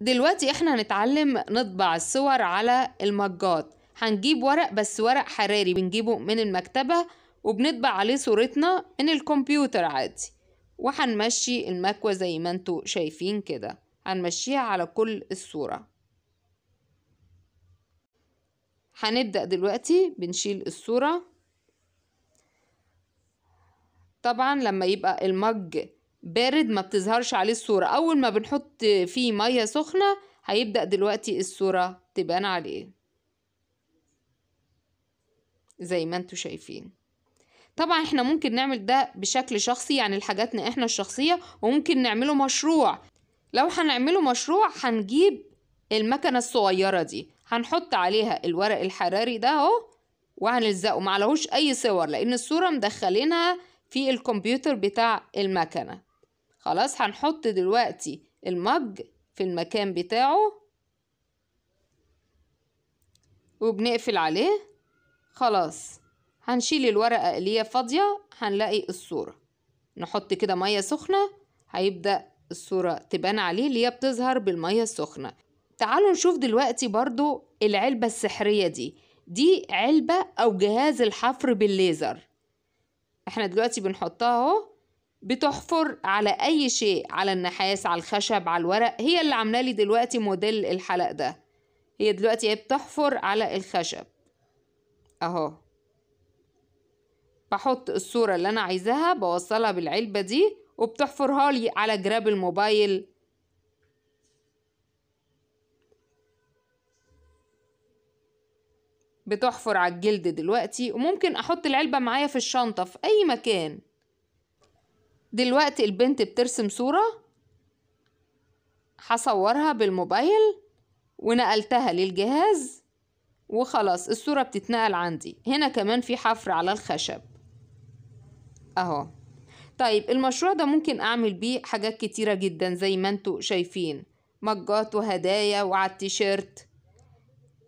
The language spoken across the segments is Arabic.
دلوقتي احنا هنتعلم نطبع الصور على المجات هنجيب ورق بس ورق حراري بنجيبه من المكتبة وبنطبع عليه صورتنا من الكمبيوتر عادي وهنمشي المكوة زي ما انتوا شايفين كده هنمشيها على كل الصورة هنبدأ دلوقتي بنشيل الصورة طبعا لما يبقى المج بارد ما بتظهرش عليه الصورة أول ما بنحط فيه مية سخنة هيبدأ دلوقتي الصورة تبان عليه زي ما انتوا شايفين طبعا احنا ممكن نعمل ده بشكل شخصي يعني لحاجاتنا احنا الشخصية وممكن نعمله مشروع لو هنعمله مشروع هنجيب المكنة الصغيرة دي هنحط عليها الورق الحراري ده اهو وهنلزقه معلهوش اي صور لان الصورة مدخلينها في الكمبيوتر بتاع المكنة خلاص هنحط دلوقتي المج في المكان بتاعه وبنقفل عليه خلاص هنشيل الورقة اللي هي فاضية هنلاقي الصورة نحط كده مية سخنة هيبدأ الصورة تبان عليه اللي هي بتظهر بالمية السخنة تعالوا نشوف دلوقتي برضو العلبة السحرية دي دي علبة أو جهاز الحفر بالليزر احنا دلوقتي بنحطها اهو بتحفر على اي شيء على النحاس على الخشب على الورق هي اللي عامله لي دلوقتي موديل الحلق ده هي دلوقتي هي بتحفر على الخشب اهو بحط الصوره اللي انا عايزاها بوصلها بالعلبه دي وبتحفرها لي على جراب الموبايل بتحفر على الجلد دلوقتي وممكن احط العلبه معايا في الشنطه في اي مكان دلوقتي البنت بترسم صورة هصورها بالموبايل ونقلتها للجهاز وخلاص الصورة بتتنقل عندي هنا كمان في حفر على الخشب اهو طيب المشروع ده ممكن اعمل بيه حاجات كتيرة جدا زي ما انتوا شايفين مجات وهدايا وعلى التيشيرت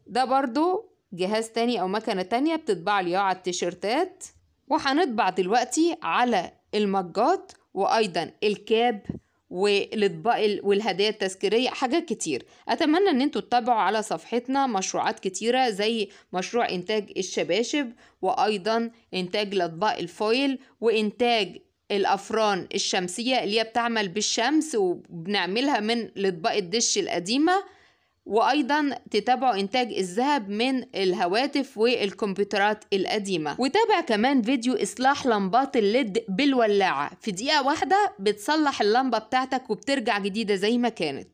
ده برضو جهاز تاني او مكنة تانية بتطبع لي على التيشيرتات وهنطبع دلوقتي على المجات وايضا الكاب والاطباق والهدايا التذكيريه حاجات كتير اتمنى ان انتوا تتابعوا على صفحتنا مشروعات كتيره زي مشروع انتاج الشباشب وايضا انتاج الاطباق الفويل وانتاج الافران الشمسيه اللي هي بتعمل بالشمس وبنعملها من الاطباق الدش القديمه وايضا تتابعوا انتاج الذهب من الهواتف والكمبيوترات القديمه وتابع كمان فيديو اصلاح لمبات الليد بالولاعه في دقيقه واحده بتصلح اللمبه بتاعتك وبترجع جديده زي ما كانت